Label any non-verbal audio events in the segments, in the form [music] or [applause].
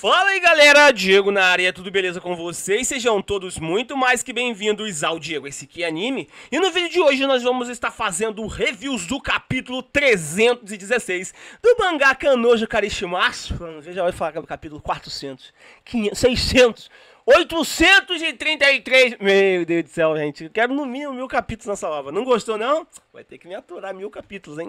Fala aí galera, Diego na área, tudo beleza com vocês? Sejam todos muito mais que bem-vindos ao Diego Esse Aqui é Anime E no vídeo de hoje nós vamos estar fazendo reviews do capítulo 316 do mangá Kanojo Karishimasu Você já vai falar do capítulo 400, 500, 600, 833 Meu Deus do céu gente, eu quero no mínimo mil capítulos nessa lava, não gostou não? Vai ter que me aturar mil capítulos, hein?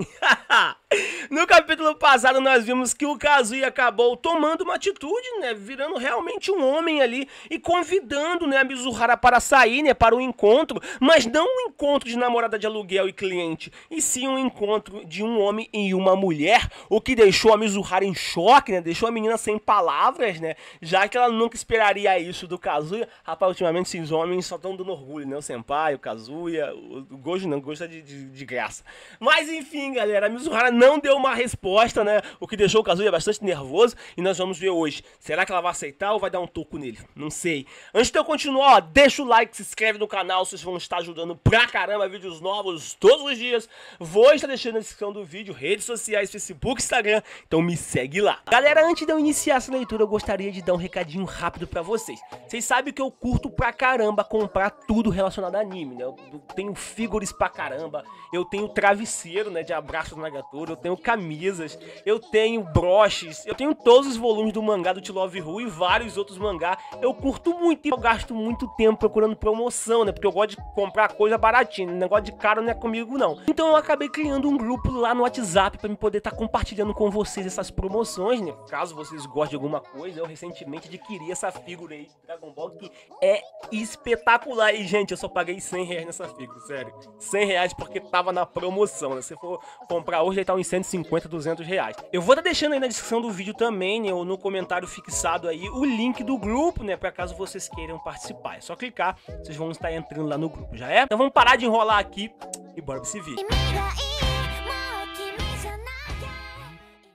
[laughs] no capítulo passado, nós vimos que o Kazuya acabou tomando uma atitude, né? Virando realmente um homem ali e convidando né, a Mizuhara para sair, né? Para um encontro, mas não um encontro de namorada de aluguel e cliente, e sim um encontro de um homem e uma mulher, o que deixou a Mizuhara em choque, né? Deixou a menina sem palavras, né? Já que ela nunca esperaria isso do Kazuya. Rapaz, ultimamente esses homens só estão dando orgulho, né? O Senpai, o Kazuya, o Gojo não, gosta tá de, de de graça. Mas enfim, galera, a Mizuhara não deu uma resposta, né? O que deixou o Kazuya bastante nervoso e nós vamos ver hoje. Será que ela vai aceitar ou vai dar um toco nele? Não sei. Antes de eu continuar, ó, deixa o like, se inscreve no canal, vocês vão estar ajudando pra caramba, vídeos novos todos os dias. Vou estar deixando na descrição do vídeo, redes sociais, Facebook, Instagram, então me segue lá. Galera, antes de eu iniciar essa leitura, eu gostaria de dar um recadinho rápido pra vocês. Vocês sabem que eu curto pra caramba comprar tudo relacionado a anime, né? Eu tenho figures pra caramba, eu tenho travesseiro, né, de abraço do Nagatoro, eu tenho camisas, eu tenho broches, eu tenho todos os volumes do mangá do T Love Ru e vários outros mangá. Eu curto muito e eu gasto muito tempo procurando promoção, né, porque eu gosto de comprar coisa baratinha, né, negócio de caro não é comigo não. Então eu acabei criando um grupo lá no WhatsApp para me poder estar tá compartilhando com vocês essas promoções, né? Caso vocês gostem de alguma coisa, eu recentemente adquiri essa figura aí Dragon Ball que é espetacular. E gente, eu só paguei 100 reais nessa figura, sério. 100 reais porque tá tava na promoção, né? Se for comprar hoje, ele tá uns 150, 200 reais. Eu vou estar tá deixando aí na descrição do vídeo também, né, ou no comentário fixado aí, o link do grupo, né? Pra caso vocês queiram participar. É só clicar, vocês vão estar entrando lá no grupo, já é? Então vamos parar de enrolar aqui e bora pra esse vídeo.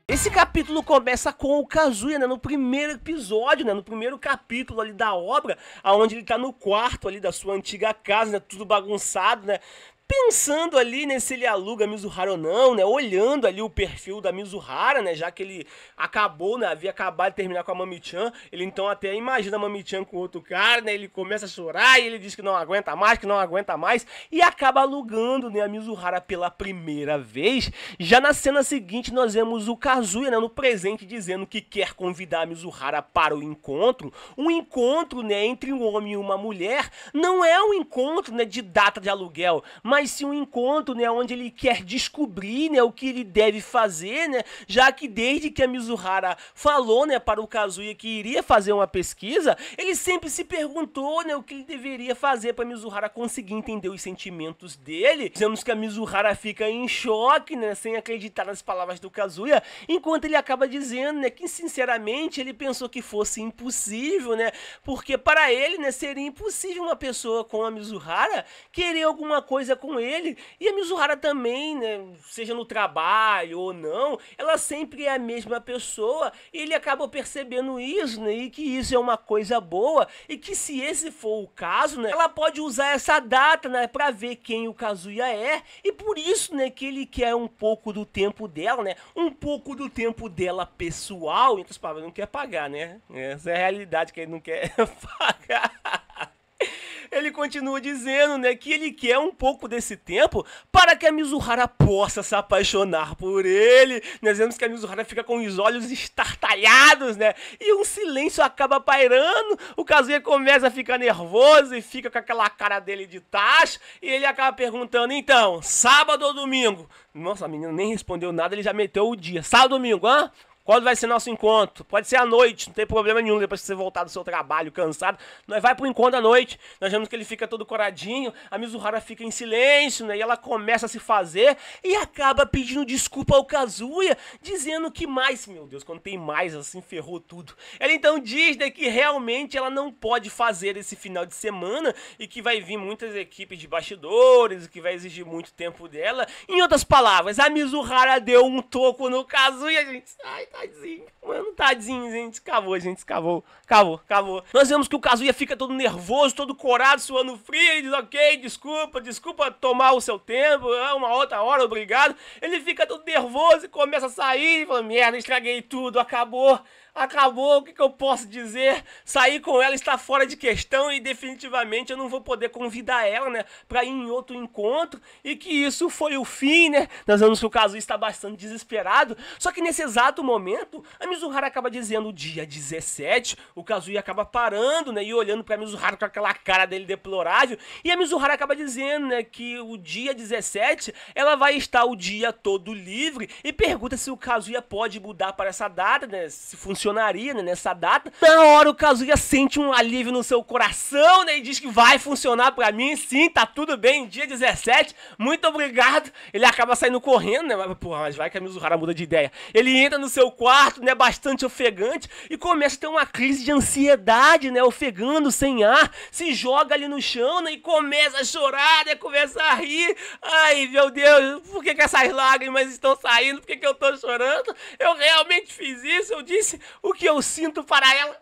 Esse capítulo começa com o Kazuya, né, no primeiro episódio, né, no primeiro capítulo ali da obra, aonde ele tá no quarto ali da sua antiga casa, né, tudo bagunçado, né, pensando ali né, se ele aluga Mizuhara ou não, né? Olhando ali o perfil da Mizuhara, né? Já que ele acabou, né? Havia acabado de terminar com a Mami-chan. Ele então até imagina a Mami-chan com outro cara, né? Ele começa a chorar e ele diz que não aguenta mais, que não aguenta mais. E acaba alugando né, a Mizuhara pela primeira vez. Já na cena seguinte, nós vemos o Kazuya né, no presente dizendo que quer convidar a Mizuhara para o encontro. Um encontro né, entre um homem e uma mulher não é um encontro né, de data de aluguel, mas mas sim um encontro, né, onde ele quer descobrir, né, o que ele deve fazer, né, já que desde que a Mizuhara falou, né, para o Kazuya que iria fazer uma pesquisa, ele sempre se perguntou, né, o que ele deveria fazer para Mizuhara conseguir entender os sentimentos dele. Dizemos que a Mizuhara fica em choque, né, sem acreditar nas palavras do Kazuya, enquanto ele acaba dizendo, né, que sinceramente ele pensou que fosse impossível, né, porque para ele, né, seria impossível uma pessoa como a Mizuhara querer alguma coisa com com ele. E a Mizuhara também, né? Seja no trabalho ou não, ela sempre é a mesma pessoa. E ele acaba percebendo isso, né? E que isso é uma coisa boa. E que se esse for o caso, né? Ela pode usar essa data, né? Pra ver quem o Kazuya é. E por isso, né? Que ele quer um pouco do tempo dela, né? Um pouco do tempo dela pessoal. então as palavras, não quer pagar, né? Essa é a realidade que ele não quer [laughs] pagar continua dizendo, né, que ele quer um pouco desse tempo para que a Mizuhara possa se apaixonar por ele. Nós vemos que a Mizuhara fica com os olhos estartalhados, né, e um silêncio acaba pairando. O Kazuya começa a ficar nervoso e fica com aquela cara dele de tacho e ele acaba perguntando, então, sábado ou domingo? Nossa, a menina nem respondeu nada, ele já meteu o dia. Sábado ou domingo, hã? Quando vai ser nosso encontro? Pode ser à noite, não tem problema nenhum depois que você voltar do seu trabalho cansado. Nós vai pro encontro à noite. Nós vemos que ele fica todo coradinho, a Mizuhara fica em silêncio, né? E ela começa a se fazer e acaba pedindo desculpa ao Kazuya, dizendo que mais, meu Deus, quando tem mais assim ferrou tudo. Ela então diz né, que realmente ela não pode fazer esse final de semana e que vai vir muitas equipes de bastidores, que vai exigir muito tempo dela. Em outras palavras, a Mizuhara deu um toco no Kazuya, gente. Ai, tá Tadinho, mano, tadinho, gente. Cavou, gente, cavou, cavou, cavou. Nós vemos que o Kazuya fica todo nervoso, todo corado, suando frio. Ele diz, ok, desculpa, desculpa tomar o seu tempo, é uma outra hora, obrigado. Ele fica todo nervoso e começa a sair. Fala, merda, estraguei tudo, acabou, acabou, o que, que eu posso dizer? Sair com ela está fora de questão e definitivamente eu não vou poder convidar ela, né, para ir em outro encontro. E que isso foi o fim, né? Nós vemos que o Kazuya está bastante desesperado. Só que nesse exato momento, a Mizuhara acaba dizendo dia 17, o Kazuya acaba parando, né, e olhando a Mizuhara com aquela cara dele deplorável. E a Mizuhara acaba dizendo, né, que o dia 17 ela vai estar o dia todo livre e pergunta se o Kazuya pode mudar para essa data, né, se funciona funcionaria né, nessa data. Tá. Na hora o Kazuya sente um alívio no seu coração, né? E diz que vai funcionar para mim, sim, tá tudo bem, dia 17, muito obrigado. Ele acaba saindo correndo, né? Mas, porra, mas vai que a Mizuhara muda de ideia. Ele entra no seu quarto, né? Bastante ofegante e começa a ter uma crise de ansiedade, né? Ofegando, sem ar, se joga ali no chão, né? E começa a chorar, né? Começa a rir. Ai, meu Deus, por que, que essas lágrimas estão saindo? Por que, que eu tô chorando? Eu realmente fiz isso, eu disse o que eu sinto para ela.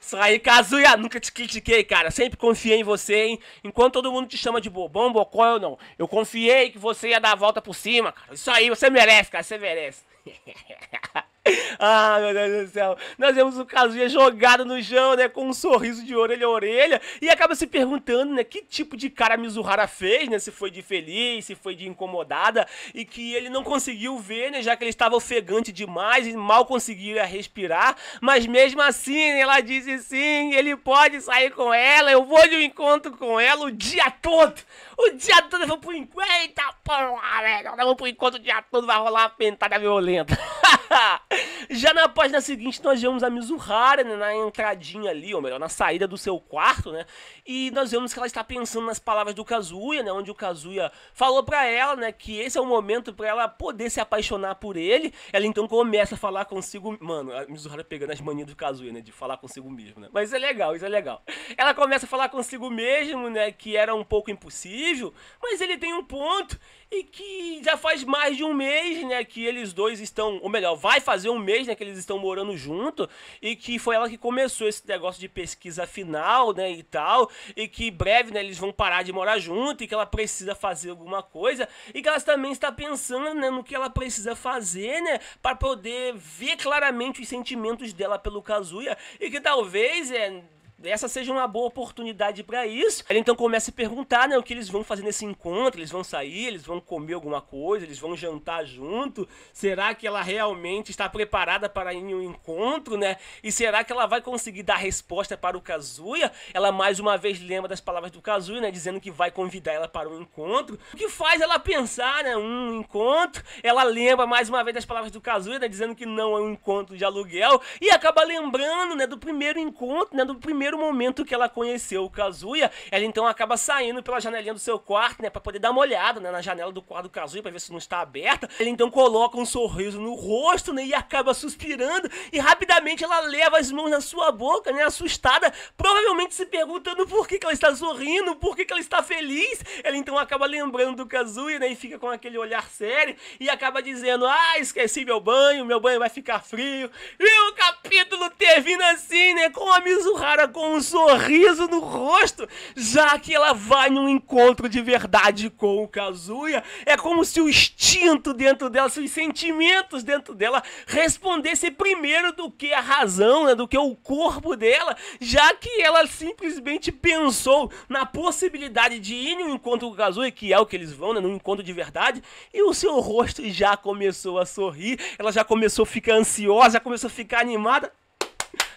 Isso aí, Kazuya, nunca te critiquei, cara. Sempre confiei em você, hein? Enquanto todo mundo te chama de bobão, bocó, eu não. Eu confiei que você ia dar a volta por cima, cara. Isso aí, você merece, cara, você merece. [laughs] [laughs] Ah, meu Deus do céu. Nós vemos o Kazuya jogado no chão, né? Com um sorriso de orelha a orelha. E acaba se perguntando, né? Que tipo de cara a Mizuhara fez, né? Se foi de feliz, se foi de incomodada. E que ele não conseguiu ver, né? Já que ele estava ofegante demais e mal conseguia respirar. Mas mesmo assim, né, ela disse sim, ele pode sair com ela. Eu vou de um encontro com ela o dia todo. O dia todo eu vou pro encontro. Eita porra, velho. Eu vou pro encontro o dia todo. Vai rolar uma pentada violenta. [laughs] [laughs] Já na página seguinte, nós vemos a Mizuhara né, na entradinha ali, ou melhor, na saída do seu quarto, né? E nós vemos que ela está pensando nas palavras do Kazuya, né? Onde o Kazuya falou para ela, né? Que esse é o momento para ela poder se apaixonar por ele. Ela então começa a falar consigo... Mano, a Mizuhara pegando as manias do Kazuya, né? De falar consigo mesmo, né? Mas é legal, isso é legal. Ela começa a falar consigo mesmo, né? Que era um pouco impossível, mas ele tem um ponto e que já faz mais de um mês, né? Que eles dois estão, ou melhor, vai fazer um mês, né? Que eles estão morando junto e que foi ela que começou esse negócio de pesquisa final, né? E tal, e que breve, né? Eles vão parar de morar junto e que ela precisa fazer alguma coisa e que ela também está pensando, né? No que ela precisa fazer, né? Para poder ver claramente os sentimentos dela pelo Kazuya e que talvez é essa seja uma boa oportunidade para isso. Ele então começa a perguntar, né, o que eles vão fazer nesse encontro, eles vão sair, eles vão comer alguma coisa, eles vão jantar junto, será que ela realmente está preparada para ir em um encontro, né? E será que ela vai conseguir dar resposta para o Kazuya? Ela mais uma vez lembra das palavras do Kazuya, né, dizendo que vai convidar ela para um encontro, o que faz ela pensar, né, um encontro, ela lembra mais uma vez das palavras do Kazuya, né, dizendo que não é um encontro de aluguel, e acaba lembrando, né, do primeiro encontro, né, do primeiro primeiro momento que ela conheceu o Kazuya, ela então acaba saindo pela janelinha do seu quarto, né, para poder dar uma olhada, né, na janela do quarto do Kazuya para ver se não está aberta. Ela então coloca um sorriso no rosto, né, e acaba suspirando e rapidamente ela leva as mãos na sua boca, né, assustada, provavelmente se perguntando por que, que ela está sorrindo, por que, que ela está feliz. Ela então acaba lembrando do Kazuya, né, e fica com aquele olhar sério e acaba dizendo: "Ah, esqueci meu banho, meu banho vai ficar frio". E o capítulo vindo assim, né? Com a Mizuhara com um sorriso no rosto, já que ela vai num encontro de verdade com o Kazuya. É como se o instinto dentro dela, se os sentimentos dentro dela respondesse primeiro do que a razão, né? Do que o corpo dela, já que ela simplesmente pensou na possibilidade de ir num encontro com o Kazuya, que é o que eles vão, né? Num encontro de verdade, e o seu rosto já começou a sorrir, ela já começou a ficar ansiosa, já começou a ficar animada.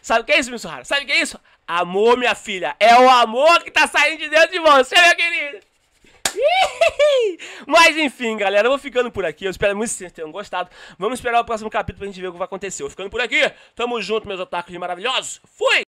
Sabe o que é isso, Missuhara? Sabe o que é isso? Amor, minha filha. É o amor que tá saindo de dentro de você, meu querido Mas enfim, galera, eu vou ficando por aqui. Eu espero muito que vocês tenham gostado. Vamos esperar o próximo capítulo pra gente ver o que vai acontecer. Eu vou ficando por aqui. Tamo junto, meus otakus maravilhosos. Fui!